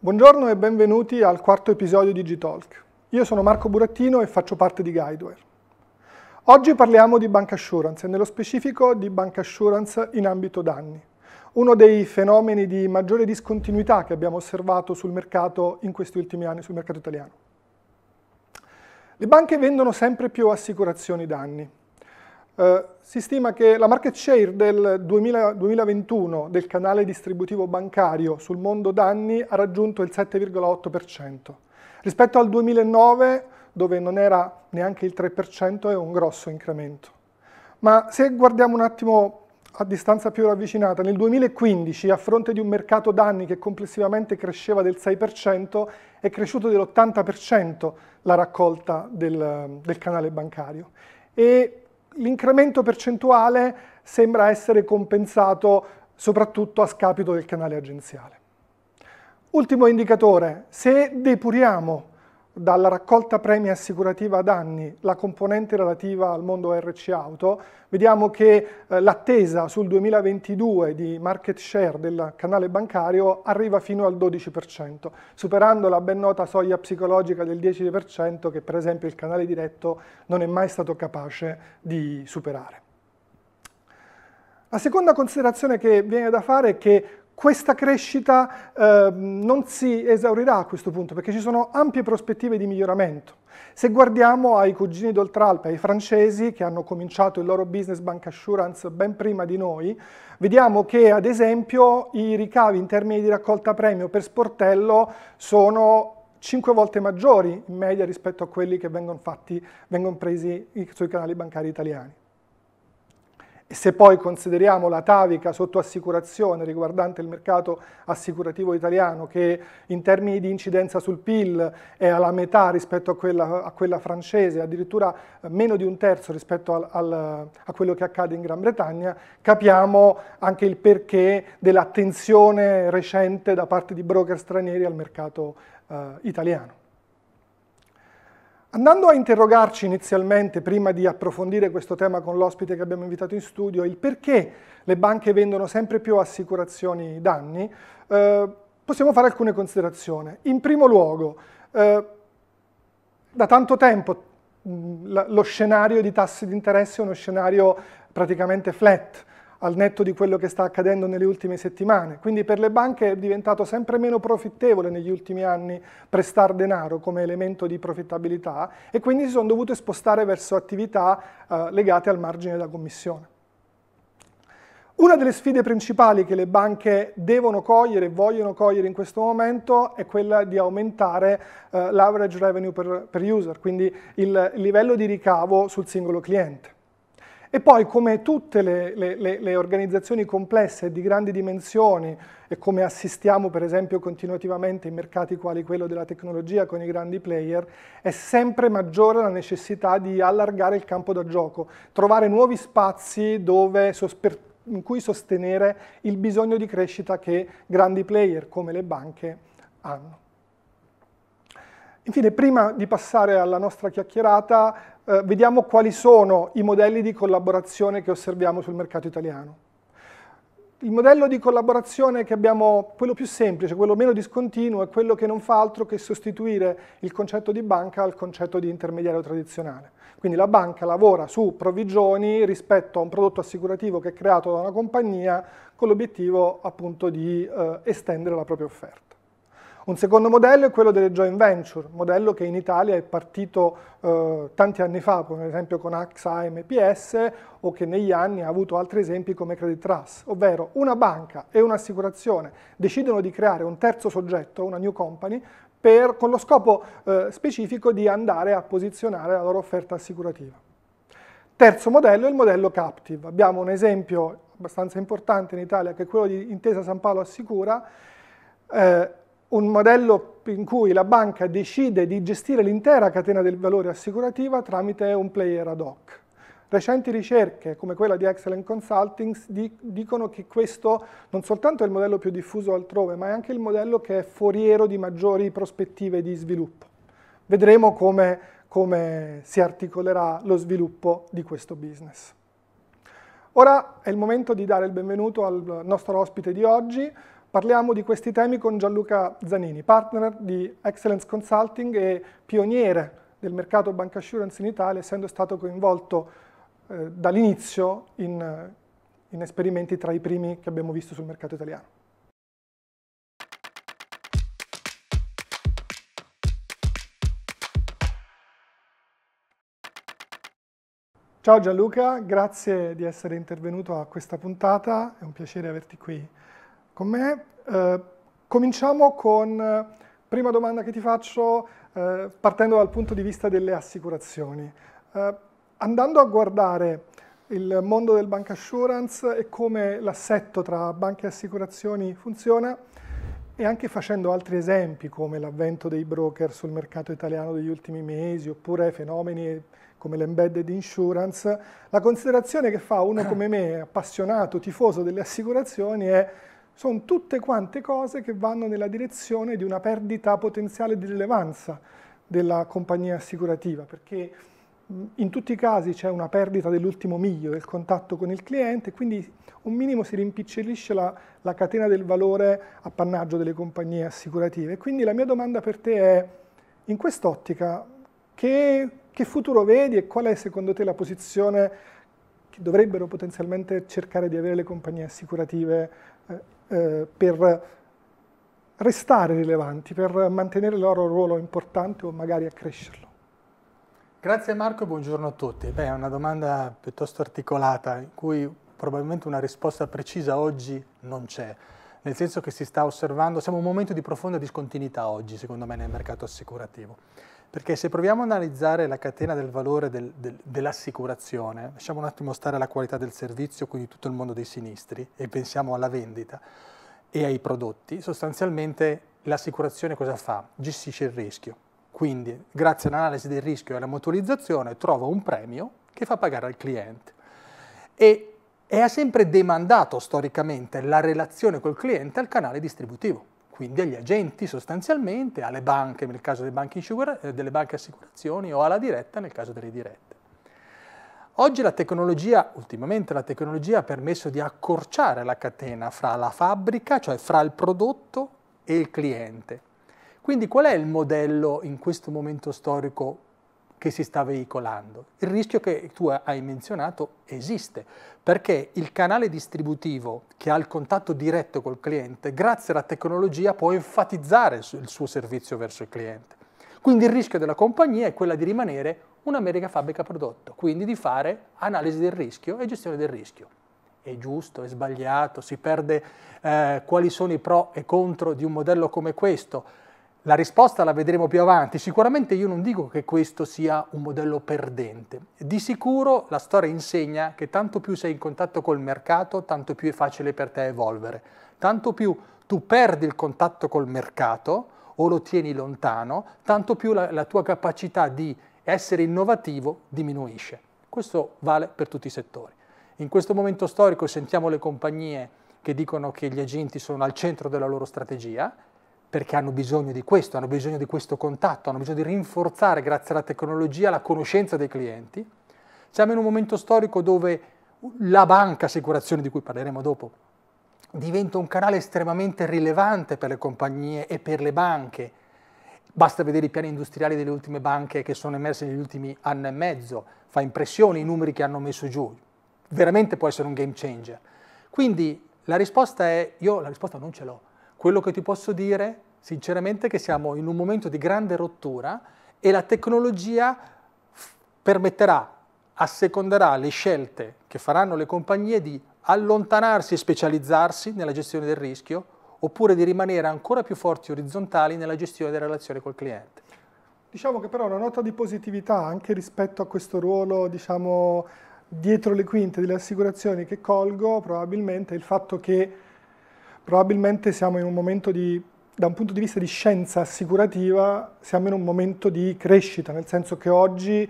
Buongiorno e benvenuti al quarto episodio di g Io sono Marco Burattino e faccio parte di Guideware. Oggi parliamo di bank assurance e nello specifico di bank assurance in ambito danni, uno dei fenomeni di maggiore discontinuità che abbiamo osservato sul mercato in questi ultimi anni, sul mercato italiano. Le banche vendono sempre più assicurazioni danni eh, si stima che la market share del 2000, 2021 del canale distributivo bancario sul mondo danni ha raggiunto il 7,8%. Rispetto al 2009, dove non era neanche il 3%, è un grosso incremento. Ma se guardiamo un attimo a distanza più ravvicinata, nel 2015, a fronte di un mercato danni che complessivamente cresceva del 6%, è cresciuto dell'80% la raccolta del, del, canale bancario. E l'incremento percentuale sembra essere compensato soprattutto a scapito del canale agenziale. Ultimo indicatore, se depuriamo dalla raccolta premi assicurativa ad anni, la componente relativa al mondo RC Auto, vediamo che eh, l'attesa sul 2022 di market share del canale bancario arriva fino al 12%, superando la ben nota soglia psicologica del 10% che per esempio il canale diretto non è mai stato capace di superare. La seconda considerazione che viene da fare è che questa crescita eh, non si esaurirà a questo punto perché ci sono ampie prospettive di miglioramento. Se guardiamo ai cugini d'Oltralpe, ai francesi che hanno cominciato il loro business bank assurance ben prima di noi, vediamo che ad esempio i ricavi in termini di raccolta premio per sportello sono 5 volte maggiori in media rispetto a quelli che vengono, fatti, vengono presi sui canali bancari italiani. E se poi consideriamo la tavica sotto assicurazione riguardante il mercato assicurativo italiano, che in termini di incidenza sul PIL è alla metà rispetto a quella, a quella francese, addirittura eh, meno di un terzo rispetto al, al, a quello che accade in Gran Bretagna, capiamo anche il perché dell'attenzione recente da parte di broker stranieri al mercato eh, italiano. Andando a interrogarci inizialmente, prima di approfondire questo tema con l'ospite che abbiamo invitato in studio, il perché le banche vendono sempre più assicurazioni danni, eh, possiamo fare alcune considerazioni. In primo luogo, eh, da tanto tempo mh, lo scenario di tassi di interesse è uno scenario praticamente flat, al netto di quello che sta accadendo nelle ultime settimane. Quindi per le banche è diventato sempre meno profittevole negli ultimi anni prestare denaro come elemento di profittabilità e quindi si sono dovute spostare verso attività eh, legate al margine da commissione. Una delle sfide principali che le banche devono cogliere e vogliono cogliere in questo momento è quella di aumentare eh, l'average revenue per, per user, quindi il livello di ricavo sul singolo cliente. E poi come tutte le, le, le, organizzazioni complesse di grandi dimensioni e come assistiamo per esempio continuativamente in mercati quali quello della tecnologia con i grandi player, è sempre maggiore la necessità di allargare il campo da gioco, trovare nuovi spazi dove, in cui sostenere il bisogno di crescita che grandi player come le banche hanno. Infine, prima di passare alla nostra chiacchierata, eh, vediamo quali sono i modelli di collaborazione che osserviamo sul mercato italiano. Il modello di collaborazione che abbiamo, quello più semplice, quello meno discontinuo, è quello che non fa altro che sostituire il concetto di banca al concetto di intermediario tradizionale. Quindi la banca lavora su provvigioni rispetto a un prodotto assicurativo che è creato da una compagnia con l'obiettivo appunto di eh, estendere la propria offerta. Un secondo modello è quello delle joint venture, modello che in Italia è partito eh, tanti anni fa, come ad esempio con AXA e MPS, o che negli anni ha avuto altri esempi come Credit Trust, ovvero una banca e un'assicurazione decidono di creare un terzo soggetto, una new company, per, con lo scopo eh, specifico di andare a posizionare la loro offerta assicurativa. Terzo modello è il modello captive. Abbiamo un esempio abbastanza importante in Italia che è quello di Intesa San Paolo Assicura, eh, un modello in cui la banca decide di gestire l'intera catena del valore assicurativa tramite un player ad hoc. Recenti ricerche, come quella di Excellent Consulting, dicono che questo non soltanto è il modello più diffuso altrove, ma è anche il modello che è foriero di maggiori prospettive di sviluppo. Vedremo come, come si articolerà lo sviluppo di questo business. Ora è il momento di dare il benvenuto al nostro ospite di oggi, Parliamo di questi temi con Gianluca Zanini, partner di Excellence Consulting e pioniere del mercato Bank assurance in Italia, essendo stato coinvolto eh, dall'inizio in, in esperimenti tra i primi che abbiamo visto sul mercato italiano. Ciao Gianluca, grazie di essere intervenuto a questa puntata, è un piacere averti qui con me. Eh, cominciamo con, la eh, prima domanda che ti faccio, eh, partendo dal punto di vista delle assicurazioni. Eh, andando a guardare il mondo del bank assurance e come l'assetto tra banche e assicurazioni funziona, e anche facendo altri esempi come l'avvento dei broker sul mercato italiano degli ultimi mesi oppure fenomeni come l'embedded insurance, la considerazione che fa uno come me, appassionato, tifoso delle assicurazioni, è sono tutte quante cose che vanno nella direzione di una perdita potenziale di rilevanza della compagnia assicurativa, perché in tutti i casi c'è una perdita dell'ultimo miglio del contatto con il cliente, quindi un minimo si rimpiccirisce la, la, catena del valore appannaggio delle compagnie assicurative. Quindi la mia domanda per te è, in quest'ottica, che, che futuro vedi e qual è secondo te la posizione che dovrebbero potenzialmente cercare di avere le compagnie assicurative eh, eh, per restare rilevanti, per mantenere il loro ruolo importante o magari accrescerlo. Grazie Marco buongiorno a tutti. Beh, è una domanda piuttosto articolata in cui probabilmente una risposta precisa oggi non c'è, nel senso che si sta osservando, siamo in un momento di profonda discontinuità oggi secondo me nel mercato assicurativo. Perché se proviamo a analizzare la catena del valore del, del, dell'assicurazione, lasciamo un attimo stare la qualità del servizio, quindi tutto il mondo dei sinistri, e pensiamo alla vendita e ai prodotti, sostanzialmente l'assicurazione cosa fa? Gestisce il rischio. Quindi, grazie all'analisi del rischio e alla mutualizzazione, trova un premio che fa pagare al cliente. E e ha sempre demandato storicamente la relazione col cliente al canale distributivo quindi agli agenti sostanzialmente, alle banche nel caso delle banche, eh, delle banche assicurazioni o alla diretta nel caso delle dirette. Oggi la tecnologia, ultimamente la tecnologia ha permesso di accorciare la catena fra la fabbrica, cioè fra il prodotto e il cliente. Quindi qual è il modello in questo momento storico che si sta veicolando. Il rischio che tu hai menzionato esiste, perché il canale distributivo che ha il contatto diretto col cliente, grazie alla tecnologia, può enfatizzare il suo servizio verso il cliente. Quindi il rischio della compagnia è quello di rimanere un'America fabbrica prodotto, quindi di fare analisi del rischio e gestione del rischio. È giusto, è sbagliato, si perde eh, quali sono i pro e contro di un modello come questo la risposta la vedremo più avanti. Sicuramente io non dico che questo sia un modello perdente. Di sicuro la storia insegna che tanto più sei in contatto col mercato, tanto più è facile per te evolvere. Tanto più tu perdi il contatto col mercato o lo tieni lontano, tanto più la, la tua capacità di essere innovativo diminuisce. Questo vale per tutti i settori. In questo momento storico sentiamo le compagnie che dicono che gli agenti sono al centro della loro strategia, perché hanno bisogno di questo, hanno bisogno di questo contatto, hanno bisogno di rinforzare grazie alla tecnologia la conoscenza dei clienti. Siamo in un momento storico dove la banca assicurazione, di cui parleremo dopo, diventa un canale estremamente rilevante per le compagnie e per le banche. Basta vedere i piani industriali delle ultime banche che sono emerse negli ultimi anni e mezzo, fa impressione i numeri che hanno messo giù, veramente può essere un game changer. Quindi la risposta è, io la risposta non ce l'ho, quello che ti posso dire, sinceramente, è che siamo in un momento di grande rottura e la tecnologia permetterà, asseconderà le scelte che faranno le compagnie di allontanarsi e specializzarsi nella gestione del rischio oppure di rimanere ancora più forti orizzontali nella gestione delle relazioni col cliente. Diciamo che però una nota di positività anche rispetto a questo ruolo, diciamo, dietro le quinte delle assicurazioni che colgo, probabilmente è il fatto che Probabilmente siamo in un momento di, da un punto di vista di scienza assicurativa, siamo in un momento di crescita, nel senso che oggi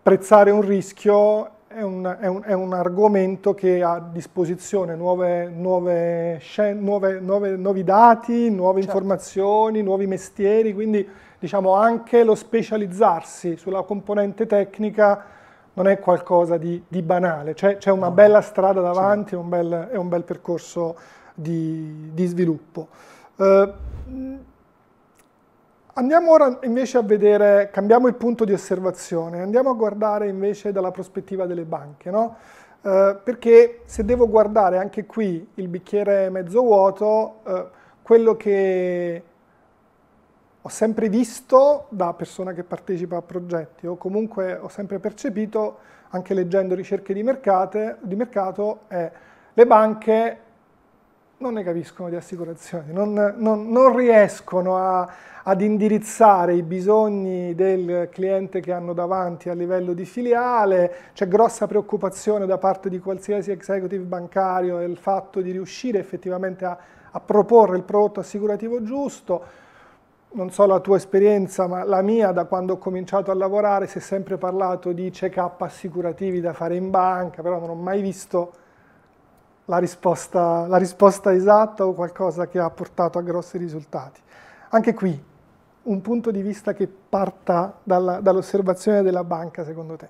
prezzare un rischio è un, è un, è un argomento che ha a disposizione nuove, nuove, nuove, nuovi dati, nuove certo. informazioni, nuovi mestieri, quindi diciamo anche lo specializzarsi sulla componente tecnica non è qualcosa di, di banale, c'è, una bella strada davanti e un, un bel percorso di, di sviluppo. Eh, andiamo ora invece a vedere, cambiamo il punto di osservazione, andiamo a guardare invece dalla prospettiva delle banche, no? eh, perché se devo guardare anche qui il bicchiere mezzo vuoto, eh, quello che ho sempre visto da persona che partecipa a progetti o comunque ho sempre percepito, anche leggendo ricerche di, mercate, di mercato, è eh, le banche non ne capiscono di assicurazioni, non, non, non riescono a, ad indirizzare i bisogni del cliente che hanno davanti a livello di filiale, c'è grossa preoccupazione da parte di qualsiasi executive bancario del fatto di riuscire effettivamente a, a proporre il prodotto assicurativo giusto, non so la tua esperienza, ma la mia da quando ho cominciato a lavorare si è sempre parlato di check-up assicurativi da fare in banca, però non ho mai visto la risposta, la risposta esatta o qualcosa che ha portato a grossi risultati. Anche qui, un punto di vista che parta dall'osservazione della banca, secondo te?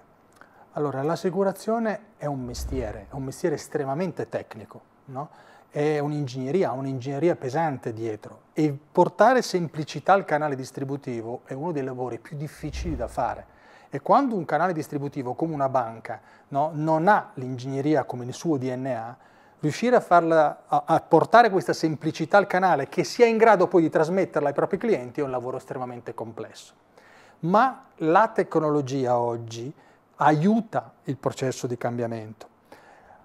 Allora, l'assicurazione è un mestiere, è un mestiere estremamente tecnico, no? è un'ingegneria, un'ingegneria pesante dietro e portare semplicità al canale distributivo è uno dei lavori più difficili da fare. E quando un canale distributivo come una banca no, non ha l'ingegneria come il suo DNA, riuscire a, farla, a, a, portare questa semplicità al canale che sia in grado poi di trasmetterla ai propri clienti è un lavoro estremamente complesso. Ma la tecnologia oggi aiuta il processo di cambiamento.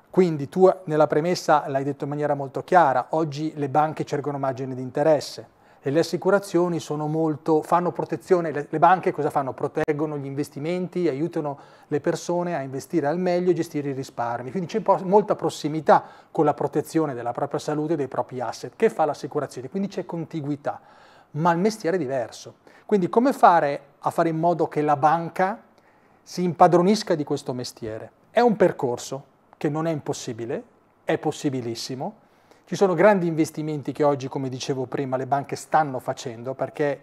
Quindi tu nella premessa l'hai detto in maniera molto chiara, oggi le banche cercano margini di interesse, e le assicurazioni sono molto, fanno protezione, le, le banche cosa fanno? Proteggono gli investimenti, aiutano le persone a investire al meglio e gestire i risparmi, quindi c'è molta prossimità con la protezione della propria salute e dei propri asset che fa l'assicurazione, quindi c'è contiguità, ma il mestiere è diverso. Quindi come fare a fare in modo che la banca si impadronisca di questo mestiere? È un percorso che non è impossibile, è possibilissimo, ci sono grandi investimenti che oggi, come dicevo prima, le banche stanno facendo perché,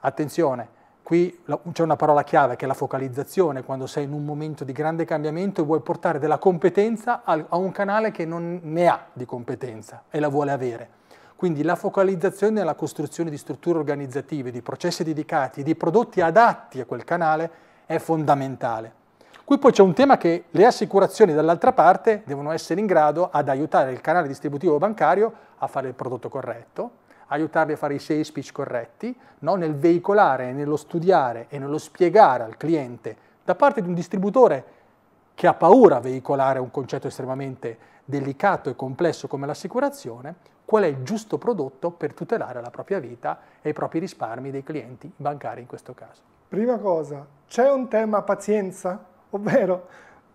attenzione, qui c'è una parola chiave che è la focalizzazione, quando sei in un momento di grande cambiamento e vuoi portare della competenza a un canale che non ne ha di competenza e la vuole avere. Quindi la focalizzazione e la costruzione di strutture organizzative, di processi dedicati, di prodotti adatti a quel canale è fondamentale. Qui poi c'è un tema che le assicurazioni dall'altra parte devono essere in grado ad aiutare il canale distributivo bancario a fare il prodotto corretto, aiutarli a fare i sales pitch corretti, no? nel veicolare, nello studiare e nello spiegare al cliente da parte di un distributore che ha paura a veicolare un concetto estremamente delicato e complesso come l'assicurazione, qual è il giusto prodotto per tutelare la propria vita e i propri risparmi dei clienti bancari in questo caso. Prima cosa, c'è un tema pazienza? ovvero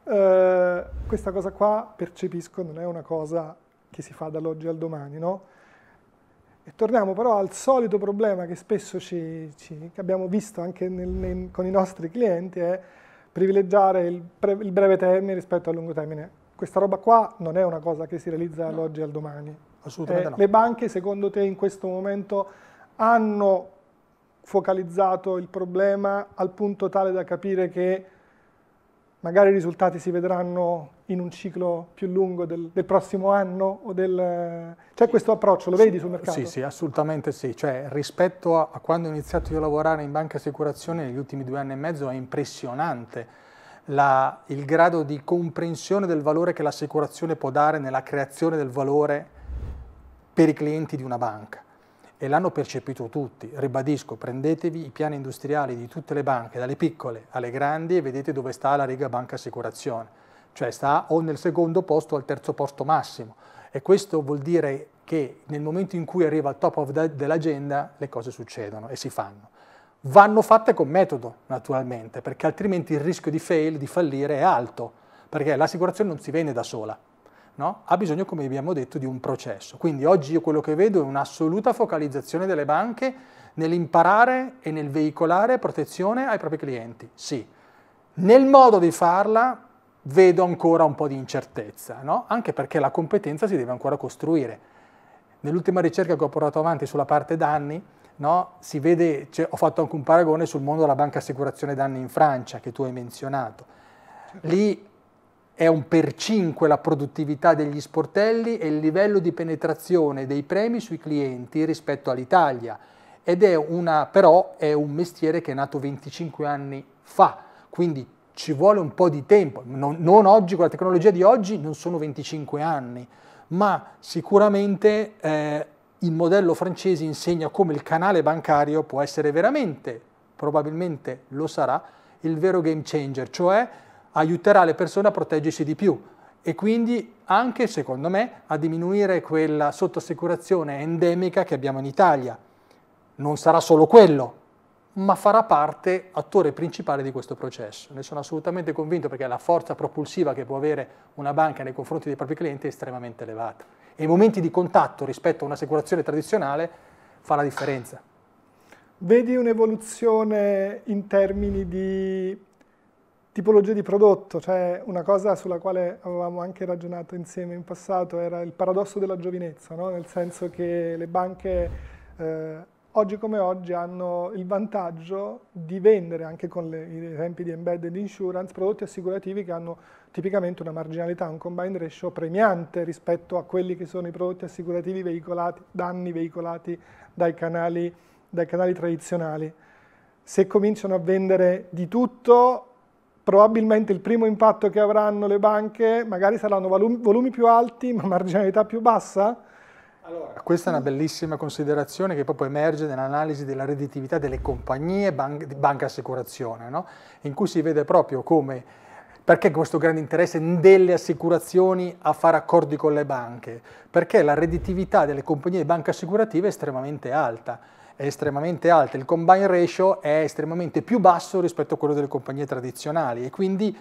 eh, questa cosa qua percepisco non è una cosa che si fa dall'oggi al domani, no? E torniamo però al solito problema che spesso ci, ci, che abbiamo visto anche nel, nel, con i nostri clienti è privilegiare il, pre, il, breve termine rispetto al lungo termine. Questa roba qua non è una cosa che si realizza no. dall'oggi al domani. Assolutamente eh, no. Le banche secondo te in questo momento hanno focalizzato il problema al punto tale da capire che magari i risultati si vedranno in un ciclo più lungo del, del prossimo anno del... C'è questo approccio, lo vedi sul mercato? Sì, sì, assolutamente sì. Cioè, rispetto a, a, quando ho iniziato io a lavorare in banca assicurazione negli ultimi due anni e mezzo è impressionante la, il grado di comprensione del valore che l'assicurazione può dare nella creazione del valore per i clienti di una banca e l'hanno percepito tutti. Ribadisco, prendetevi i piani industriali di tutte le banche, dalle piccole alle grandi, e vedete dove sta la riga banca assicurazione. Cioè sta o nel secondo posto o al terzo posto massimo. E questo vuol dire che nel momento in cui arriva al top the, dell'agenda le cose succedono e si fanno. Vanno fatte con metodo, naturalmente, perché altrimenti il rischio di fail, di fallire, è alto, perché l'assicurazione non si vende da sola, no? ha bisogno, come abbiamo detto, di un processo. Quindi oggi io quello che vedo è un'assoluta focalizzazione delle banche nell'imparare e nel veicolare protezione ai propri clienti, sì. Nel modo di farla vedo ancora un po' di incertezza, no? anche perché la competenza si deve ancora costruire. Nell'ultima ricerca che ho portato avanti sulla parte danni, no? vede, cioè, ho fatto anche un paragone sul mondo della banca assicurazione danni in Francia, che tu hai menzionato. Lì è un per 5 la produttività degli sportelli e il livello di penetrazione dei premi sui clienti rispetto all'Italia. Ed è una, però è un mestiere che è nato 25 anni fa, quindi ci vuole un po' di tempo, non, non oggi, con la tecnologia di oggi non sono 25 anni, ma sicuramente eh, il modello francese insegna come il canale bancario può essere veramente, probabilmente lo sarà, il vero game changer, cioè aiuterà le persone a proteggersi di più e quindi anche, secondo me, a diminuire quella sottosicurazione endemica che abbiamo in Italia. Non sarà solo quello, ma farà parte, attore principale di questo processo. Ne sono assolutamente convinto perché la forza propulsiva che può avere una banca nei confronti dei propri clienti è estremamente elevata e i momenti di contatto rispetto a un'assicurazione tradizionale fa la differenza. Vedi un'evoluzione in termini di tipologia di prodotto, cioè una cosa sulla quale avevamo anche ragionato insieme in passato era il paradosso della giovinezza, no? nel senso che le banche eh, oggi come oggi hanno il vantaggio di vendere, anche con le, i tempi di embedded insurance, prodotti assicurativi che hanno tipicamente una marginalità, un combined ratio premiante rispetto a quelli che sono i prodotti assicurativi veicolati, danni veicolati dai canali, dai canali tradizionali. Se cominciano a vendere di tutto probabilmente il primo impatto che avranno le banche magari saranno volumi, più alti ma marginalità più bassa? Allora, questa è una bellissima considerazione che proprio emerge nell'analisi della redditività delle compagnie ban banca assicurazione, no? in cui si vede proprio come perché questo grande interesse delle assicurazioni a fare accordi con le banche? Perché la redditività delle compagnie di banca assicurativa è estremamente alta è estremamente alta, il combine ratio è estremamente più basso rispetto a quello delle compagnie tradizionali e quindi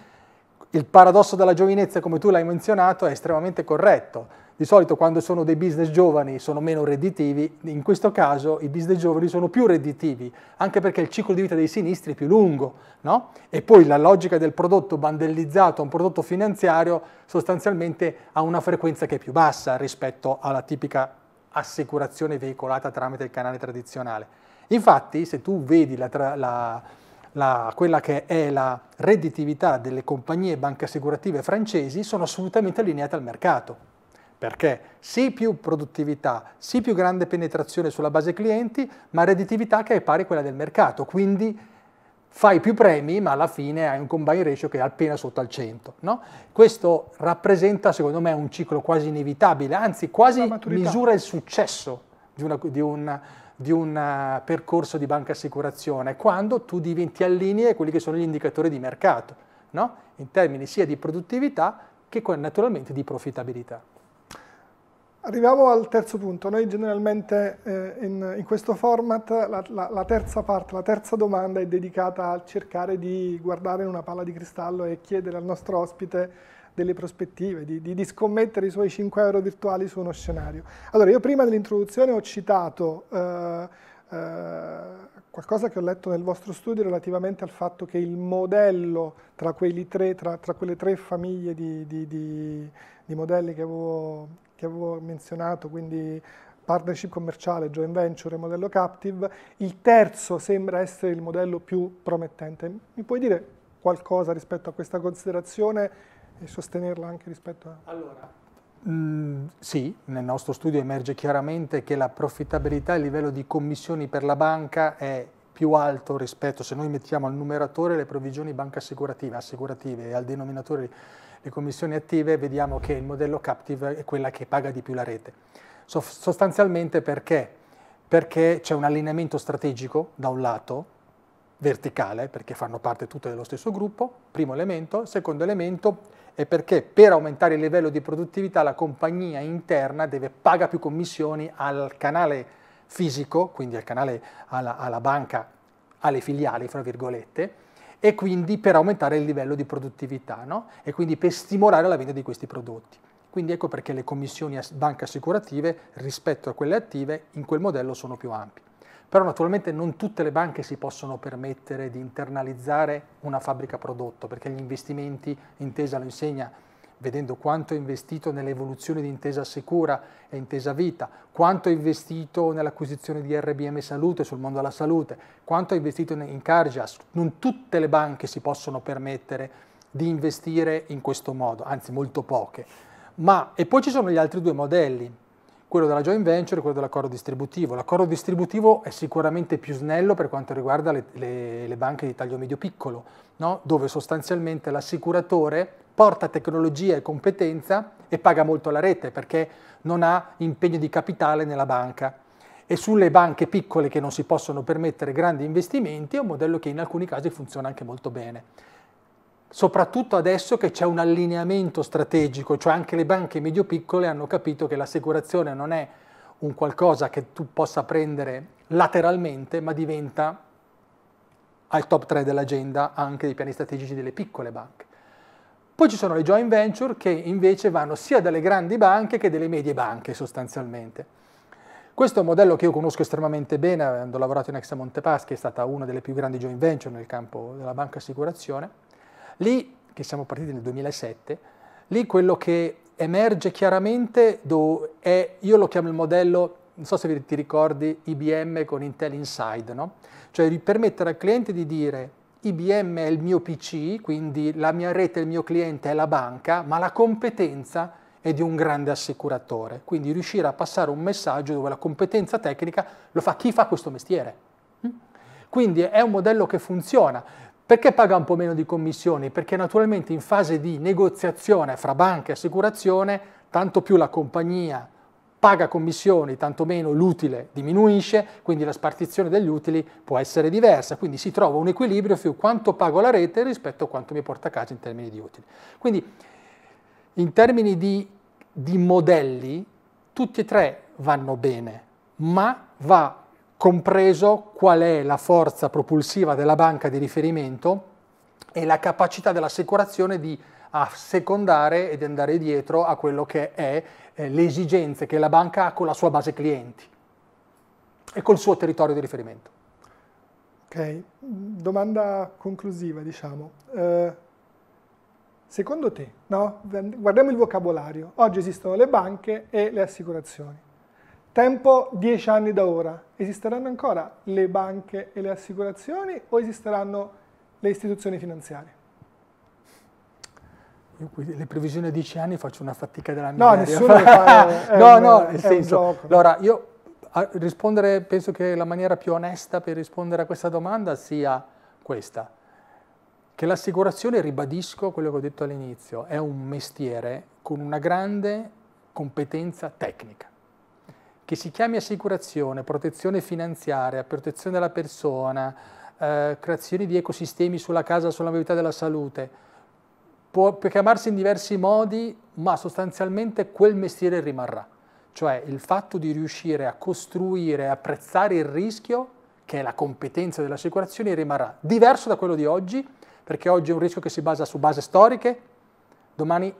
il paradosso della giovinezza, come tu l'hai menzionato, è estremamente corretto. Di solito quando sono dei business giovani sono meno redditivi, in questo caso i business giovani sono più redditivi, anche perché il ciclo di vita dei sinistri è più lungo, no? E poi la logica del prodotto bandellizzato a un prodotto finanziario sostanzialmente ha una frequenza che è più bassa rispetto alla tipica assicurazione veicolata tramite il canale tradizionale. Infatti, se tu vedi la, la, la, quella che è la redditività delle compagnie banche assicurative francesi, sono assolutamente allineate al mercato. Perché sì più produttività, sì più grande penetrazione sulla base clienti, ma redditività che è pari a quella del mercato. Quindi fai più premi ma alla fine hai un combine ratio che è appena sotto al 100. No? Questo rappresenta secondo me un ciclo quasi inevitabile, anzi quasi misura il successo di, una, di, un, di un eh, percorso di banca assicurazione, quando tu diventi allinei a quelli che sono gli indicatori di mercato, no? in termini sia di produttività che naturalmente di profittabilità. Arriviamo al terzo punto. Noi generalmente eh, in, in, questo format la, la, la, terza parte, la terza domanda è dedicata a cercare di guardare in una palla di cristallo e chiedere al nostro ospite delle prospettive, di, di, di scommettere i suoi 5 euro virtuali su uno scenario. Allora, io prima dell'introduzione ho citato eh, eh, qualcosa che ho letto nel vostro studio relativamente al fatto che il modello tra, tre, tra, tra quelle tre famiglie di, di modelli che avevo che avevo menzionato, quindi partnership commerciale, joint venture e modello captive. Il terzo sembra essere il modello più promettente. Mi puoi dire qualcosa rispetto a questa considerazione e sostenerla anche rispetto a... Allora, Mm, sì, nel nostro studio emerge chiaramente che la profittabilità a livello di commissioni per la banca è più alto rispetto, se noi mettiamo al numeratore le provvigioni banca assicurative, assicurative e al denominatore le commissioni attive, vediamo che il modello captive è quella che paga di più la rete. sostanzialmente perché? Perché c'è un allineamento strategico da un lato, verticale, perché fanno parte tutte dello stesso gruppo, primo elemento, secondo elemento è perché per aumentare il livello di produttività la compagnia interna deve pagare più commissioni al canale fisico, quindi al canale alla, alla banca, alle filiali, fra virgolette, e quindi per aumentare il livello di produttività no? e quindi per stimolare la vendita di questi prodotti. Quindi ecco perché le commissioni banca assicurative rispetto a quelle attive in quel modello sono più ampie. Però naturalmente non tutte le banche si possono permettere di internalizzare una fabbrica prodotto perché gli investimenti, intesa lo insegna vedendo quanto è investito nell'evoluzione di Intesa Sicura e Intesa Vita, quanto è investito nell'acquisizione di RBM Salute sul mondo della salute, quanto è investito in Cargias, non tutte le banche si possono permettere di investire in questo modo, anzi molto poche. Ma, e poi ci sono gli altri due modelli, quello della joint venture e quello dell'accordo distributivo. L'accordo distributivo è sicuramente più snello per quanto riguarda le, le, le banche di taglio medio-piccolo, no? dove sostanzialmente l'assicuratore porta tecnologia e competenza e paga molto la rete perché non ha impegno di capitale nella banca. E sulle banche piccole che non si possono permettere grandi investimenti è un modello che in alcuni casi funziona anche molto bene soprattutto adesso che c'è un allineamento strategico, cioè anche le banche medio-piccole hanno capito che l'assicurazione non è un qualcosa che tu possa prendere lateralmente, ma diventa al top 3 dell'agenda anche dei piani strategici delle piccole banche. Poi ci sono le joint venture che invece vanno sia dalle grandi banche che dalle medie banche sostanzialmente. Questo è un modello che io conosco estremamente bene, avendo lavorato in Exa Montepaschi, è stata una delle più grandi joint venture nel campo della banca assicurazione Lì, che siamo partiti nel 2007, lì quello che emerge chiaramente è, io lo chiamo il modello, non so se ti ricordi, IBM con Intel Inside, no? Cioè permettere al cliente di dire IBM è il mio PC, quindi la mia rete, il mio cliente è la banca, ma la competenza è di un grande assicuratore. Quindi riuscire a passare un messaggio dove la competenza tecnica lo fa chi fa questo mestiere. Hm? Quindi è un modello che funziona. Perché paga un po' meno di commissioni? Perché naturalmente in fase di negoziazione fra banca e assicurazione, tanto più la compagnia paga commissioni, tanto meno l'utile diminuisce, quindi la spartizione degli utili può essere diversa, quindi si trova un equilibrio su quanto pago la rete rispetto a quanto mi porta a casa in termini di utili. Quindi in termini di, di modelli, tutti e tre vanno bene, ma va compreso qual è la forza propulsiva della banca di riferimento e la capacità dell'assicurazione di assecondare e di andare dietro a quello che è eh, le esigenze che la banca ha con la sua base clienti e col suo territorio di riferimento. Ok, domanda conclusiva diciamo. Eh, secondo te, no? guardiamo il vocabolario, oggi esistono le banche e le assicurazioni Tempo 10 anni da ora. Esisteranno ancora le banche e le assicurazioni o esisteranno le istituzioni finanziarie? Io qui le previsioni a dieci anni faccio una fatica della mia. No, nessuno fa. no, no, nel senso. Allora, io rispondere, penso che la maniera più onesta per rispondere a questa domanda sia questa. Che l'assicurazione, ribadisco quello che ho detto all'inizio, è un mestiere con una grande competenza tecnica che si chiami assicurazione, protezione finanziaria, protezione della persona, eh, creazione di ecosistemi sulla casa, sulla mobilità della salute, può, può chiamarsi in diversi modi, ma sostanzialmente quel mestiere rimarrà. Cioè il fatto di riuscire a costruire, apprezzare il rischio, che è la competenza dell'assicurazione, rimarrà diverso da quello di oggi, perché oggi è un rischio che si basa su base storiche, domani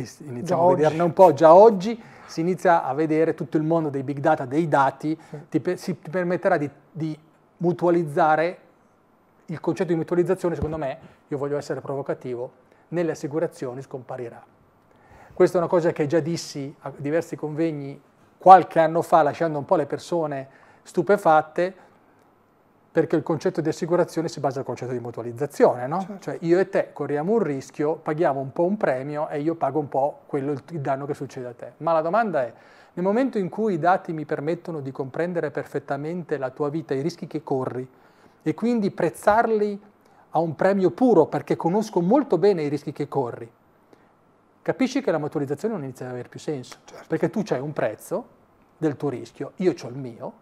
e iniziamo a vederne oggi. un po', già oggi si inizia a vedere tutto il mondo dei big data, dei dati, ti, si ti permetterà di, di mutualizzare, il concetto di mutualizzazione secondo me, io voglio essere provocativo, nelle assicurazioni scomparirà. Questa è una cosa che già dissi a diversi convegni qualche anno fa, lasciando un po' le persone stupefatte, perché il concetto di assicurazione si basa sul concetto di mutualizzazione, no? Certo. Cioè io e te corriamo un rischio, paghiamo un po' un premio e io pago un po' quello, il danno che succede a te. Ma la domanda è, nel momento in cui i dati mi permettono di comprendere perfettamente la tua vita, i rischi che corri, e quindi prezzarli a un premio puro perché conosco molto bene i rischi che corri, capisci che la mutualizzazione non inizia ad avere più senso, certo. perché tu c'hai un prezzo del tuo rischio, io ho il mio,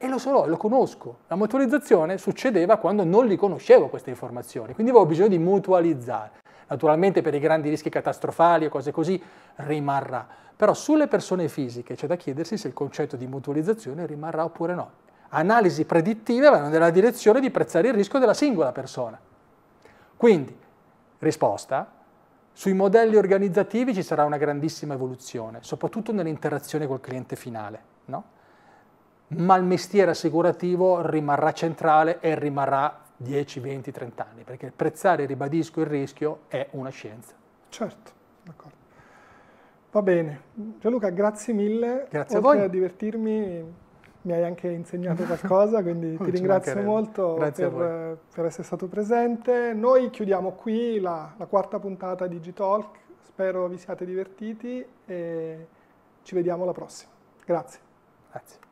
e lo so, lo conosco. La mutualizzazione succedeva quando non li conoscevo queste informazioni, quindi avevo bisogno di mutualizzare. Naturalmente per i grandi rischi catastrofali o cose così rimarrà. Però sulle persone fisiche c'è da chiedersi se il concetto di mutualizzazione rimarrà oppure no. Analisi predittive vanno nella direzione di prezzare il rischio della singola persona. Quindi, risposta, sui modelli organizzativi ci sarà una grandissima evoluzione, soprattutto nell'interazione col cliente finale. No? ma il mestiere assicurativo rimarrà centrale e rimarrà 10, 20, 30 anni, perché prezzare, ribadisco, il rischio è una scienza. Certo, d'accordo. Va bene. Gianluca, grazie mille. Grazie Oltre a voi. a divertirmi mi hai anche insegnato qualcosa, quindi ti ringrazio molto per, per, essere stato presente. Noi chiudiamo qui la, la quarta puntata di G-Talk, spero vi siate divertiti e ci vediamo alla prossima. Grazie. Grazie.